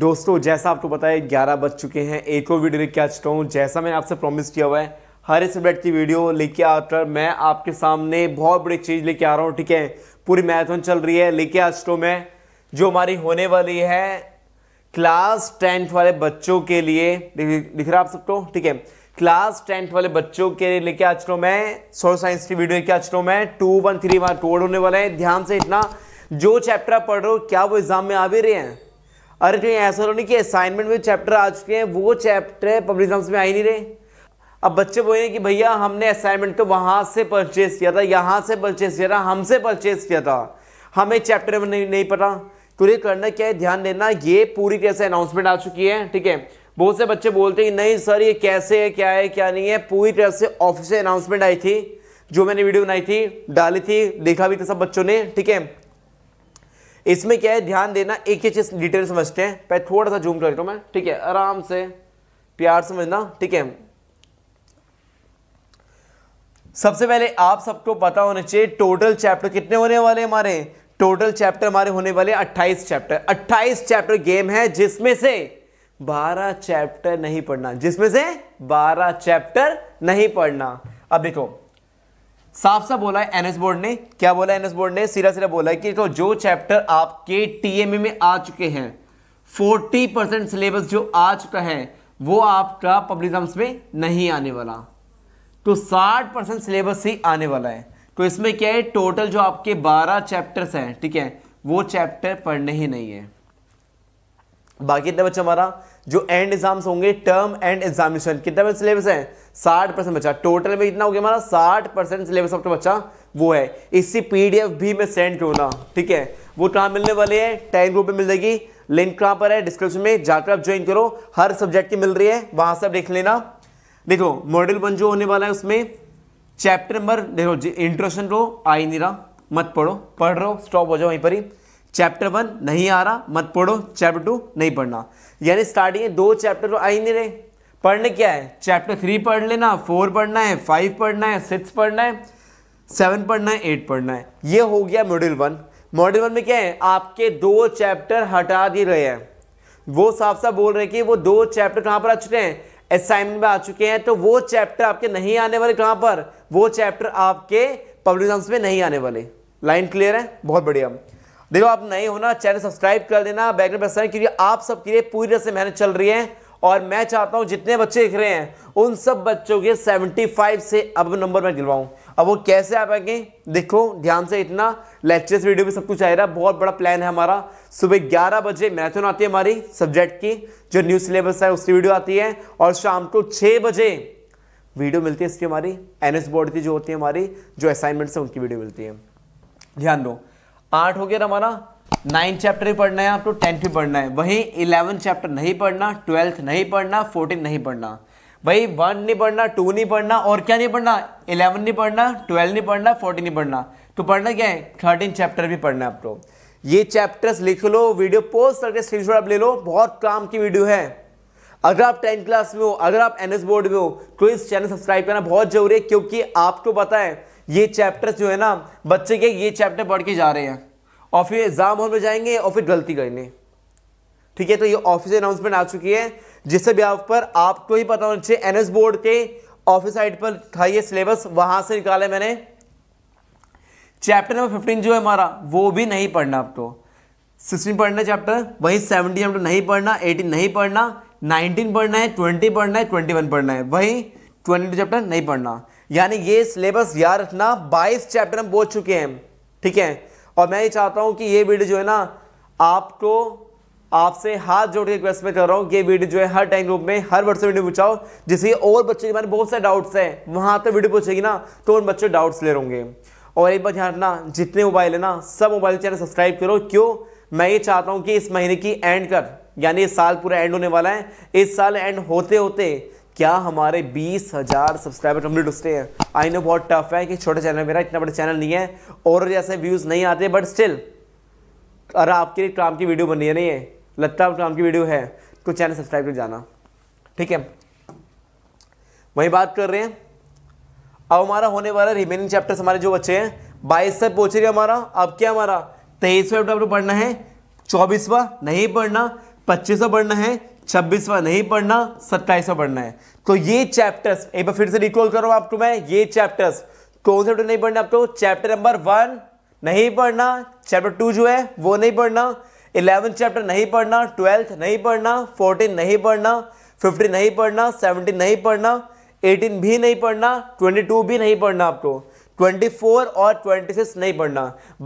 दोस्तों जैसा आपको पता है ग्यारह बज चुके हैं एक और वीडियो लेके आ चुका हूँ जैसा मैंने आपसे प्रॉमिस किया हुआ है हर इस ब्रेड की वीडियो लेके आकर मैं आपके सामने बहुत बड़ी चीज़ लेके आ रहा हूँ ठीक है पूरी मैराथन चल रही है लेके आ चुका हूँ मैं जो हमारी होने वाली है क्लास टेंथ वाले बच्चों के लिए दिख रहा आप सबको ठीक है क्लास टेंथ वाले बच्चों के लिए लेके आ चुका मैं सोशल साइंस की वीडियो लेके आ चुका हूँ मैं two one three one two होने वाले हैं ध्यान से इतना जो चैप्टर पढ़ रहे हो क्या वो एग्जाम में आ भी रहे हैं अरे तो ऐसा हो तो नहीं कि असाइनमेंट में चैप्टर आ चुके हैं वो चैप्टर पब्लिक एग्जाम्स में आ ही नहीं रहे अब बच्चे बोले कि भैया हमने असाइनमेंट तो वहाँ से परचेज किया था यहाँ से परचेज किया था हमसे परचेज किया था हमें चैप्टर में नहीं नहीं पता तो ये करना क्या है ध्यान देना ये पूरी तरह से अनाउंसमेंट आ चुकी है ठीक है बहुत से बच्चे बोलते हैं कि नहीं सर ये कैसे है क्या है क्या नहीं है पूरी तरह से ऑफिशियल अनाउंसमेंट आई थी जो मैंने वीडियो बनाई थी डाली थी देखा भी था सब बच्चों ने ठीक है इसमें क्या है ध्यान देना एक एक चीज डिटेल समझते हैं पहले थोड़ा सा जूम कर हूँ मैं ठीक है आराम से प्यार समझना ठीक है सबसे पहले आप सबको पता होना चाहिए टोटल चैप्टर कितने होने वाले हमारे टोटल चैप्टर हमारे होने वाले 28 चैप्टर 28 चैप्टर गेम है जिसमें से 12 चैप्टर नहीं पढ़ना जिसमें से 12 चैप्टर नहीं पढ़ना अब देखो साफ साफ बोला है एनएस बोर्ड ने क्या बोला एनएस बोर्ड ने सीधा सीधा बोला है कि तो जो चैप्टर आपके टीएमए में आ चुके हैं 40 परसेंट सिलेबस जो आ चुका है वो आपका पब्लिक एग्जाम्स में नहीं आने वाला तो 60 परसेंट सिलेबस ही आने वाला है तो इसमें क्या है टोटल जो आपके 12 चैप्टर्स हैं ठीक है वो चैप्टर पढ़ने ही नहीं है बाकी कितने बच्चा हमारा जो एंड एग्जाम्स होंगे टर्म एंड एग्जामिनेशन कितना परसेंट सिलेबस है साठ परसेंट बच्चा टोटल में कितना हो गया हमारा साठ परसेंट सिलेबस अपना बच्चा वो है इसी पीडीएफ भी मैं सेंड करूँगा ठीक है वो कहाँ मिलने वाले हैं टेन ग्रुप में मिल जाएगी लिंक कहाँ पर है डिस्क्रिप्शन में जाकर आप ज्वाइन करो हर सब्जेक्ट की मिल रही है वहाँ से आप देख लेना देखो मॉडल वन जो होने वाला है उसमें चैप्टर नंबर देखो इंट्रोशन रो आई नहीं रहा मत पढ़ो पढ़ रहो स्टॉप हो जाओ वहीं पर ही चैप्टर वन नहीं आ रहा मत पढ़ो चैप्टर टू नहीं पढ़ना यानी स्टार्टिंग दो चैप्टर तो आ ही नहीं रहे पढ़ने क्या है चैप्टर थ्री पढ़ लेना फोर पढ़ना है फाइव पढ़ना है सिक्स पढ़ना है सेवन पढ़ना है एट पढ़ना है ये हो गया मॉड्यूल वन मॉड्यूल वन में क्या है आपके दो चैप्टर हटा दिए गए हैं वो साफ साफ बोल रहे हैं कि वो दो चैप्टर कहाँ पर आ चुके हैं असाइनमेंट में आ चुके हैं तो वो चैप्टर आपके नहीं आने वाले कहाँ पर वो चैप्टर आपके पब्लिक एग्जाम्स में नहीं आने वाले लाइन क्लियर है बहुत बढ़िया देखो आप नए होना चैनल सब्सक्राइब कर देना बैकग्राउंड परेशान क्योंकि आप सबके लिए पूरी तरह से मेहनत चल रही है और मैं चाहता हूँ जितने बच्चे दिख रहे हैं उन सब बच्चों के 75 से अब नंबर मैं गिरवाऊँ अब वो कैसे आ पाएंगे देखो ध्यान से इतना लेक्चर्स वीडियो भी सब कुछ आ रहा है बहुत बड़ा प्लान है हमारा सुबह 11 बजे मैथन आती है हमारी सब्जेक्ट की जो न्यू सिलेबस है उसकी वीडियो आती है और शाम को छः बजे वीडियो मिलती है इसकी हमारी एन बोर्ड की जो होती है हमारी जो असाइनमेंट्स हैं उनकी वीडियो मिलती है ध्यान दो आठ हो गया हमारा नाइन चैप्टर ही पढ़ना है आपको टेंथ भी पढ़ना है वहीं इलेवन चैप्टर नहीं पढ़ना ट्वेल्थ नहीं पढ़ना फोर्टीन नहीं पढ़ना भाई वन नहीं पढ़ना टू नहीं पढ़ना और क्या नहीं पढ़ना इलेवन नहीं पढ़ना ट्वेल्थ नहीं पढ़ना फोर्टीन नहीं पढ़ना तो पढ़ना क्या है थर्टीन चैप्टर भी पढ़ना है आपको ये चैप्टर्स लिख लो वीडियो पोस्ट करके स्क्रीनशॉट आप ले लो बहुत काम की वीडियो है अगर आप टेंथ क्लास में हो अगर आप एनएस बोर्ड में हो तो इस चैनल सब्सक्राइब करना बहुत जरूरी है क्योंकि आपको पता है ये चैप्टर जो है ना बच्चे के ये चैप्टर पढ़ के जा रहे हैं और फिर एग्ज़ाम हॉल में जाएंगे और फिर गलती करेंगे ठीक है तो ये ऑफिस अनाउंसमेंट आ चुकी है जिससे भी आप पर आपको ही पता होना चाहिए एनएस बोर्ड के ऑफिस साइट पर था ये सिलेबस वहां से निकाला मैंने चैप्टर नंबर फिफ्टीन जो है हमारा वो भी नहीं पढ़ना आपको तो। सिक्सटीन पढ़ना चैप्टर वहीं सेवनटीन आपको नहीं पढ़ना एटीन नहीं पढ़ना नाइनटीन पढ़ना है ट्वेंटी पढ़ना है ट्वेंटी वन पढ़ना है वहीं ट्वेंटी चैप्टर नहीं पढ़ना यानी ये सिलेबस याद रखना बाईस चैप्टर हम बोल चुके हैं ठीक है और मैं ये चाहता हूं कि ये वीडियो जो है ना आपको आपसे हाथ जोड़ के रिक्वेस्ट में कर रहा हूँ कि ये वीडियो जो है हर टाइम ग्रुप में हर वर्ष वीडियो पूछाओ जिससे और बच्चों के बारे में बहुत सारे डाउट्स है वहां तो वीडियो पूछेगी ना तो उन बच्चों डाउट्स ले रहे और एक बार ध्यान रखना जितने मोबाइल है ना सब मोबाइल चैनल सब्सक्राइब करो क्यों मैं ये चाहता हूँ कि इस महीने की एंड कर यानी इस साल पूरा एंड होने वाला है इस साल एंड होते होते क्या हमारे बीस हज़ार सब्सक्राइबर कंप्लीट उसते हैं आई नो बहुत टफ है कि छोटे चैनल मेरा इतना बड़ा चैनल नहीं है और जैसे व्यूज़ नहीं आते बट स्टिल अरे आपके लिए काम की वीडियो बनी है नहीं है लगता है काम की वीडियो है तो चैनल सब्सक्राइब कर जाना ठीक है वही बात कर रहे हैं अब हमारा होने वाला रिमेनिंग चैप्टर हमारे जो बच्चे हैं बाईस से पूछ रही हमारा अब क्या हमारा तेईसवा चैप्टर पढ़ना है चौबीसवा नहीं पढ़ना पच्चीसवा पढ़ना है छब्बीसवा नहीं पढ़ना सत्ताईसवा पढ़ना है तो ये चैप्टर्स एक बार फिर से रिकॉल करो आपको मैं ये चैप्टर्स कौन से नहीं पढ़ना आपको चैप्टर नंबर वन नहीं पढ़ना चैप्टर टू जो है वो नहीं पढ़ना इलेवेंथ चैप्टर नहीं पढ़ना ट्वेल्थ नहीं पढ़ना फोर्टीन नहीं पढ़ना फिफ्टीन नहीं पढ़ना सेवनटीन नहीं पढ़ना एटीन भी नहीं पढ़ना ट्वेंटी टू भी नहीं पढ़ना आपको 24 और 26 नहीं पढ़ना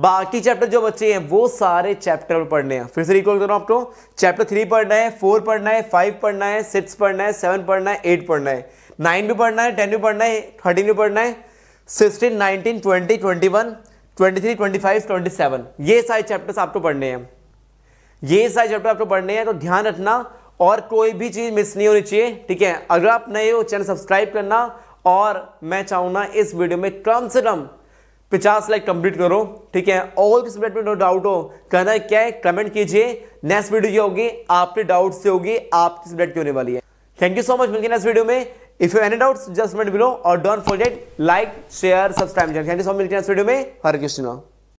बाकी चैप्टर जो बच्चे हैं वो सारे चैप्टर पढ़ने हैं फिर से रिकॉल करो आपको चैप्टर थ्री पढ़ना है फोर पढ़ना है फाइव पढ़ना है सिक्स पढ़ना है सेवन पढ़ना है एट पढ़ना है नाइन भी पढ़ना है टेन भी पढ़ना है थर्टीन भी पढ़ना है sixteen nineteen twenty twenty one twenty three twenty five twenty seven ये सारे चैप्टर्स आपको पढ़ने हैं ये सारे चैप्टर आपको पढ़ने हैं तो ध्यान रखना और कोई भी चीज़ मिस नहीं होनी चाहिए ठीक है अगर आप नए हो चैनल सब्सक्राइब करना और मैं चाहूंगा इस वीडियो में कम से कम पचास लाइक कंप्लीट करो ठीक है और किस मिनट में नो डाउट हो कहना क्या है कमेंट कीजिए नेक्स्ट वीडियो की होगी आपके डाउट से होगी आप किस मिनट की होने वाली है थैंक यू सो मच मिलकर नेक्स्ट वीडियो में if you any doubt just met below और don't forget like share subscribe thank you so much मिलकर नेक्स्ट वीडियो में हर कृष्णा